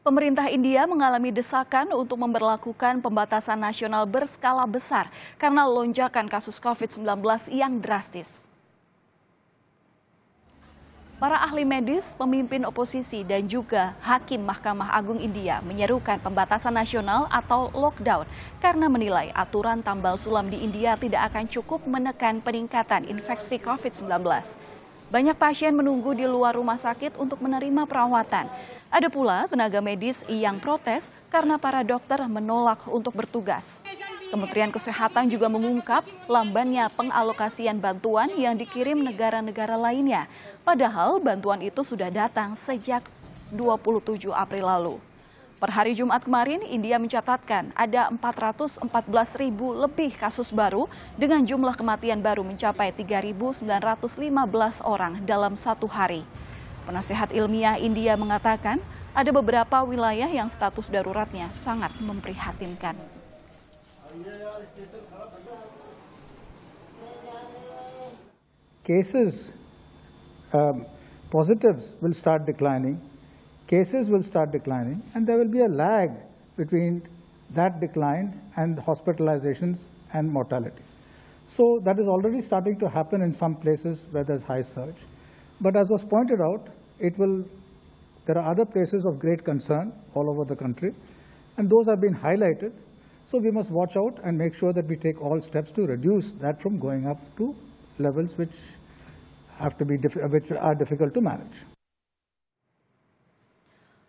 Pemerintah India mengalami desakan untuk memperlakukan pembatasan nasional berskala besar karena lonjakan kasus COVID-19 yang drastis. Para ahli medis, pemimpin oposisi, dan juga hakim Mahkamah Agung India menyerukan pembatasan nasional atau lockdown karena menilai aturan tambal sulam di India tidak akan cukup menekan peningkatan infeksi COVID-19. Banyak pasien menunggu di luar rumah sakit untuk menerima perawatan. Ada pula tenaga medis yang protes karena para dokter menolak untuk bertugas. Kementerian Kesehatan juga mengungkap lambannya pengalokasian bantuan yang dikirim negara-negara lainnya. Padahal bantuan itu sudah datang sejak 27 April lalu. Per hari Jumat kemarin, India mencatatkan ada 414 ribu lebih kasus baru dengan jumlah kematian baru mencapai 3.915 orang dalam satu hari. Penasehat ilmiah India mengatakan ada beberapa wilayah yang status daruratnya sangat memprihatinkan. Cases um, positives will start declining cases will start declining, and there will be a lag between that decline and hospitalizations and mortality. So that is already starting to happen in some places where there's high surge. But as was pointed out, it will, there are other places of great concern all over the country, and those have been highlighted. So we must watch out and make sure that we take all steps to reduce that from going up to levels which have to be which are difficult to manage.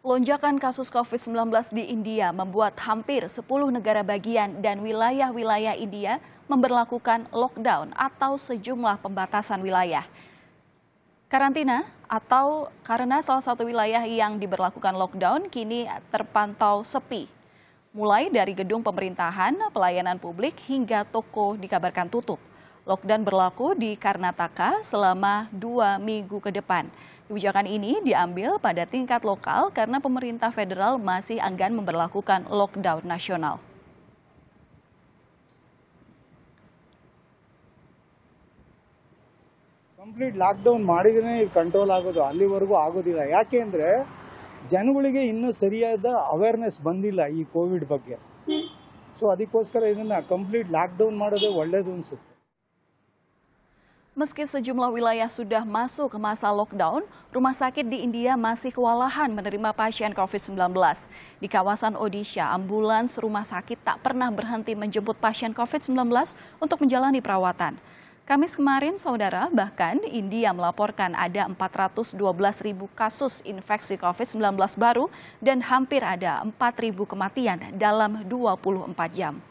Lonjakan kasus COVID-19 di India membuat hampir 10 negara bagian dan wilayah-wilayah India memberlakukan lockdown atau sejumlah pembatasan wilayah. Karantina atau karena salah satu wilayah yang diberlakukan lockdown kini terpantau sepi. Mulai dari gedung pemerintahan, pelayanan publik hingga toko dikabarkan tutup lockdown berlaku di Karnataka selama dua minggu ke depan. Kebijakan ini diambil pada tingkat lokal karena pemerintah federal masih enggan memperlakukan lockdown nasional. Complete lockdown mari kita kontrol agudo, alih baru yakin, deh. kendre, Januari ke inno seria itu awareness bandilah, ini covid bagian. So adik koskar ini na complete lockdown mada deh, wadah dunia. Meski sejumlah wilayah sudah masuk ke masa lockdown, rumah sakit di India masih kewalahan menerima pasien COVID-19. Di kawasan Odisha, ambulans rumah sakit tak pernah berhenti menjemput pasien COVID-19 untuk menjalani perawatan. Kamis kemarin, saudara, bahkan India melaporkan ada 412 ribu kasus infeksi COVID-19 baru dan hampir ada 4 ribu kematian dalam 24 jam.